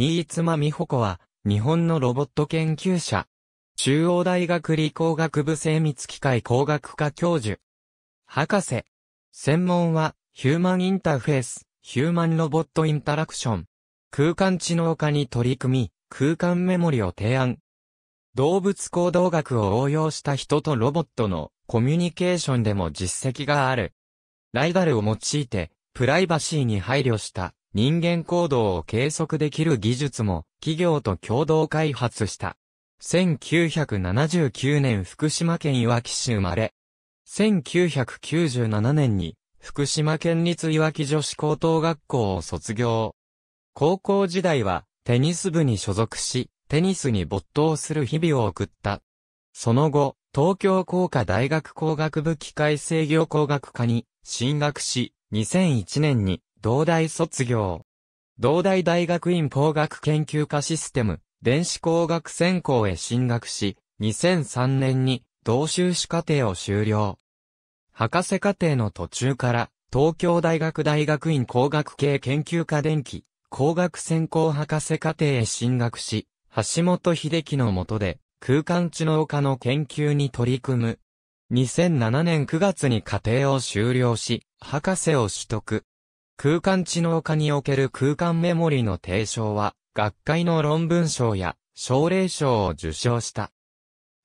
新妻美穂子は、日本のロボット研究者。中央大学理工学部精密機械工学科教授。博士。専門は、ヒューマンインターフェース、ヒューマンロボットインタラクション。空間知能化に取り組み、空間メモリを提案。動物行動学を応用した人とロボットのコミュニケーションでも実績がある。ライダルを用いて、プライバシーに配慮した人間行動を計測できる技術も企業と共同開発した。1979年福島県いわき市生まれ。1997年に福島県立いわき女子高等学校を卒業。高校時代はテニス部に所属し、テニスに没頭する日々を送った。その後、東京工科大学工学部機械制御工学科に進学し、2001年に同大卒業。同大大学院工学研究科システム、電子工学専攻へ進学し、2003年に同修士課程を修了。博士課程の途中から、東京大学大学院工学系研究科電気、工学専攻博士課程へ進学し、橋本秀樹の下で、空間知能化の研究に取り組む。2007年9月に課程を修了し、博士を取得。空間知能化における空間メモリの提唱は、学会の論文賞や奨励賞を受賞した。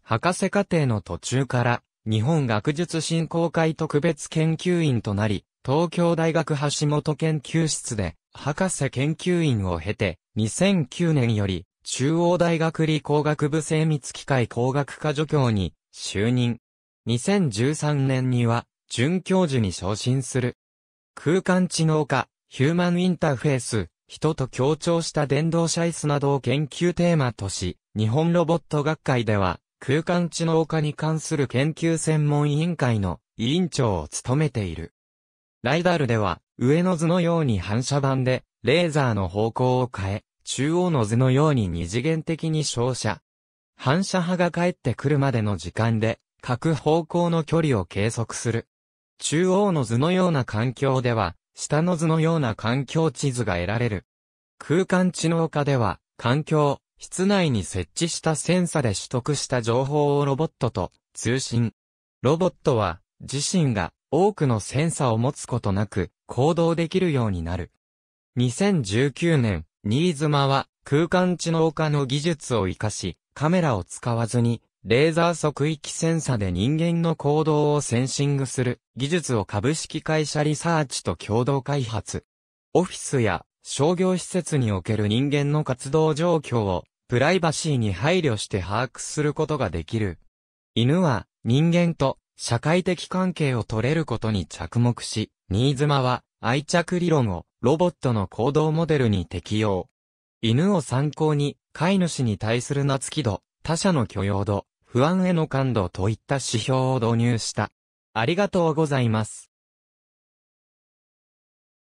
博士課程の途中から、日本学術振興会特別研究員となり、東京大学橋本研究室で、博士研究員を経て、2009年より、中央大学理工学部精密機械工学科助教に就任。2013年には、准教授に昇進する。空間知能化、ヒューマンインターフェース、人と協調した電動車椅子などを研究テーマとし、日本ロボット学会では、空間知能化に関する研究専門委員会の委員長を務めている。ライダルでは、上の図のように反射板で、レーザーの方向を変え、中央の図のように二次元的に照射。反射波が帰ってくるまでの時間で、各方向の距離を計測する。中央の図のような環境では、下の図のような環境地図が得られる。空間知能化では、環境、室内に設置したセンサで取得した情報をロボットと通信。ロボットは、自身が多くのセンサを持つことなく、行動できるようになる。2019年、ズマは空間知能化の技術を活かし、カメラを使わずにレーザー測域センサで人間の行動をセンシングする技術を株式会社リサーチと共同開発。オフィスや商業施設における人間の活動状況をプライバシーに配慮して把握することができる。犬は人間と社会的関係を取れることに着目し、新妻は愛着理論をロボットの行動モデルに適用。犬を参考に飼い主に対する懐き度、他者の許容度、不安への感度といった指標を導入した。ありがとうございます。